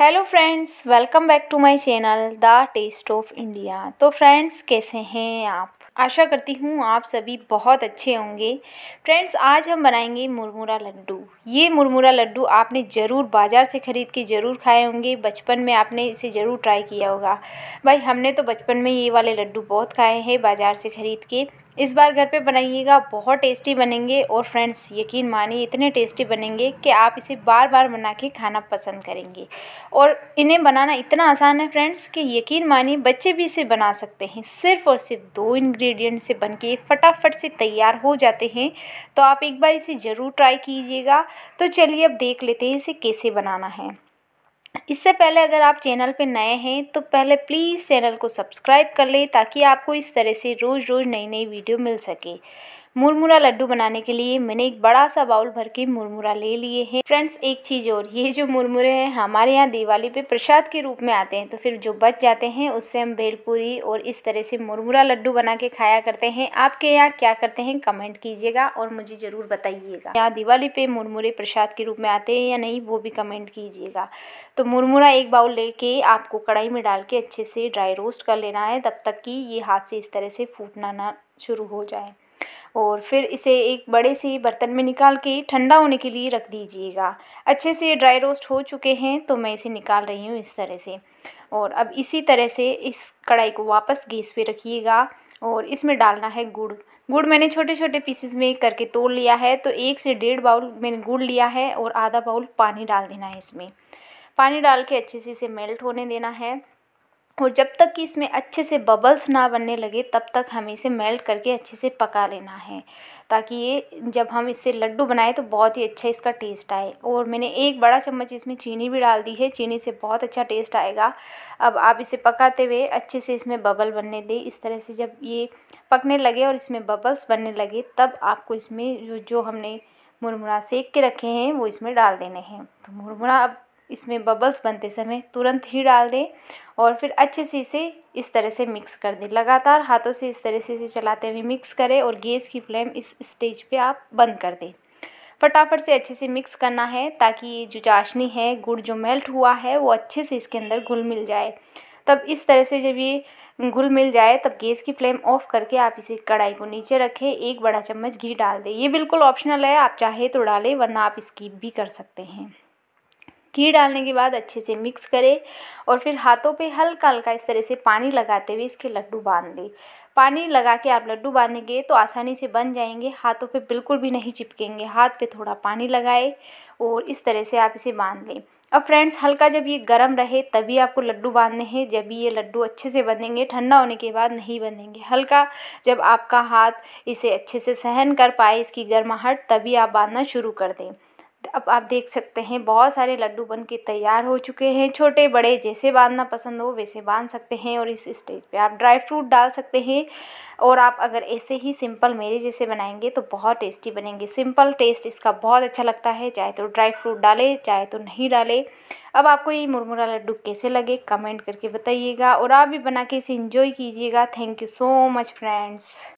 hello friends welcome back to my channel the taste of India तो friends कैसे हैं आप आशा करती हूँ आप सभी बहुत अच्छे होंगे फ्रेंड्स आज हम बनाएंगे मुरमुरा लड्डू ये मुरमुरा लड्डू आपने ज़रूर बाज़ार से ख़रीद के ज़रूर खाए होंगे बचपन में आपने इसे ज़रूर ट्राई किया होगा भाई हमने तो बचपन में ये वाले लड्डू बहुत खाए हैं बाज़ार से ख़रीद के इस बार घर पे बनाइएगा बहुत टेस्टी बनेंगे और फ्रेंड्स यकीन मानिए इतने टेस्टी बनेंगे कि आप इसे बार बार बना के खाना पसंद करेंगे और इन्हें बनाना इतना आसान है फ्रेंड्स कि यकीन मानिए बच्चे भी इसे बना सकते हैं सिर्फ और सिर्फ दो इंग्रेडिएंट से बन के फटाफट से तैयार हो जाते हैं तो आप एक बार इसे ज़रूर ट्राई कीजिएगा तो चलिए अब देख लेते हैं इसे कैसे बनाना है इससे पहले अगर आप चैनल पर नए हैं तो पहले प्लीज़ चैनल को सब्सक्राइब कर लें ताकि आपको इस तरह से रोज़ रोज़ नई नई वीडियो मिल सके मुरमुरा लड्डू बनाने के लिए मैंने एक बड़ा सा बाउल भर के मुरमुरा ले लिए हैं फ्रेंड्स एक चीज़ और ये जो मुरमुरे हैं हमारे यहाँ दिवाली पे प्रसाद के रूप में आते हैं तो फिर जो बच जाते हैं उससे हम भेलपूरी और इस तरह से मुरमुरा लड्डू बना के खाया करते हैं आपके यहाँ क्या करते हैं कमेंट कीजिएगा और मुझे ज़रूर बताइएगा यहाँ दिवाली पे मुरमुरे प्रसाद के रूप में आते हैं या नहीं वो भी कमेंट कीजिएगा तो मुरमुरा एक बाउल लेके आपको कढ़ाई में डाल के अच्छे से ड्राई रोस्ट कर लेना है तब तक कि ये हाथ से इस तरह से फूटना ना शुरू हो जाए और फिर इसे एक बड़े से बर्तन में निकाल के ठंडा होने के लिए रख दीजिएगा अच्छे से ड्राई रोस्ट हो चुके हैं तो मैं इसे निकाल रही हूँ इस तरह से और अब इसी तरह से इस कढ़ाई को वापस गैस पे रखिएगा और इसमें डालना है गुड़ गुड़ मैंने छोटे छोटे पीसेस में करके तोड़ लिया है तो एक से डेढ़ बाउल मैंने गुड़ लिया है और आधा बाउल पानी डाल देना है इसमें पानी डाल के अच्छे से इसे मेल्ट होने देना है और जब तक कि इसमें अच्छे से बबल्स ना बनने लगे तब तक हमें इसे मेल्ट करके अच्छे से पका लेना है ताकि ये जब हम इससे लड्डू बनाए तो बहुत ही अच्छा इसका टेस्ट आए और मैंने एक बड़ा चम्मच इसमें चीनी भी डाल दी है चीनी से बहुत अच्छा टेस्ट आएगा अब आप इसे पकाते हुए अच्छे से इसमें बबल बनने दें इस तरह से जब ये पकने लगे और इसमें बबल्स बनने लगे तब आपको इसमें जो जो हमने मुरमुरा सेक के रखे हैं वो इसमें डाल देने हैं तो मुरमुरा अब इसमें बबल्स बनते समय तुरंत ही डाल दें और फिर अच्छे से इसे इस तरह से मिक्स कर दें लगातार हाथों से इस तरह से इसे चलाते हुए मिक्स करें और गैस की फ्लेम इस स्टेज पे आप बंद कर दें फटाफट से अच्छे से मिक्स करना है ताकि जो चाशनी है गुड़ जो मेल्ट हुआ है वो अच्छे से इसके अंदर घुल मिल जाए तब इस तरह से जब ये घुल मिल जाए तब गैस की फ्लेम ऑफ करके आप इसे कढ़ाई को नीचे रखें एक बड़ा चम्मच घी डाल दें ये बिल्कुल ऑप्शनल है आप चाहे तो डालें वरना आप स्कीप भी कर सकते हैं घी डालने के बाद अच्छे से मिक्स करें और फिर हाथों पे हल्का हल्का इस तरह से पानी लगाते हुए इसके लड्डू बांध दें पानी लगा के आप लड्डू बांधेंगे तो आसानी से बन जाएंगे हाथों पे बिल्कुल भी नहीं चिपकेंगे हाथ पे थोड़ा पानी लगाए और इस तरह से आप इसे बांध लें अब फ्रेंड्स हल्का जब ये गर्म रहे तभी आपको लड्डू बांधने हैं जब ये लड्डू अच्छे से बंधेंगे ठंडा होने के बाद नहीं बंधेंगे हल्का जब आपका हाथ इसे अच्छे से सहन कर पाए इसकी गर्माहट तभी आप बांधना शुरू कर दें अब आप देख सकते हैं बहुत सारे लड्डू बन के तैयार हो चुके हैं छोटे बड़े जैसे बांधना पसंद हो वैसे बांध सकते हैं और इस स्टेज पे आप ड्राई फ्रूट डाल सकते हैं और आप अगर ऐसे ही सिंपल मेरे जैसे बनाएंगे तो बहुत टेस्टी बनेंगे सिंपल टेस्ट इसका बहुत अच्छा लगता है चाहे तो ड्राई फ्रूट डालें चाहे तो नहीं डालें अब आपको ये मुरमुरा लड्डू कैसे लगे कमेंट करके बताइएगा और आप भी बना के इसे इंजॉय कीजिएगा thank you so much friends